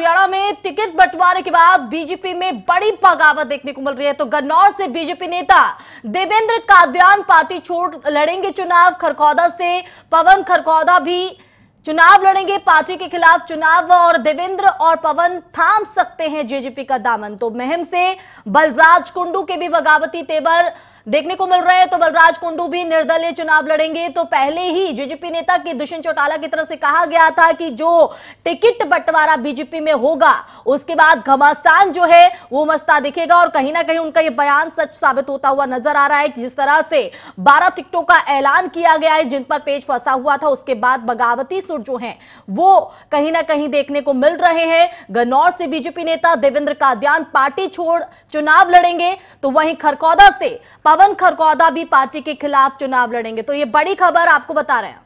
हरियाणा में टिकट बंटवारे के बाद बीजेपी में बड़ी बगावत देखने को मिल रही है तो गन्नौर से बीजेपी नेता देवेंद्र काद्यान पार्टी छोड़ लड़ेंगे चुनाव खरखौदा से पवन खरखौदा भी चुनाव लड़ेंगे पार्टी के खिलाफ चुनाव और देवेंद्र और पवन थाम सकते हैं जेजेपी का दामन तो महम से बलराज कुंडू के भी बगावती तेवर देखने को मिल रहा है तो बलराज कुंडू भी निर्दलीय चुनाव लड़ेंगे तो पहले ही जेजेपी नेता की दुष्यंत चौटाला की तरफ से कहा गया था कि जो टिकट बंटवारा बीजेपी में होगा उसके बाद घमासान जो है वो मस्ता दिखेगा और कहीं ना कहीं उनका ये बयान सच साबित होता हुआ नजर आ रहा है कि जिस तरह से बारह टिकटों का ऐलान किया गया है जिन पर पेज फंसा हुआ था उसके बाद बगावती सुर जो है वो कहीं ना कहीं देखने को मिल रहे हैं गन्नौर से बीजेपी नेता देवेंद्र काद्यान पार्टी छोड़ चुनाव लड़ेंगे तो वहीं खरकौदा से पवन खरकौदा भी पार्टी के खिलाफ चुनाव लड़ेंगे तो ये बड़ी खबर आपको बता रहे हैं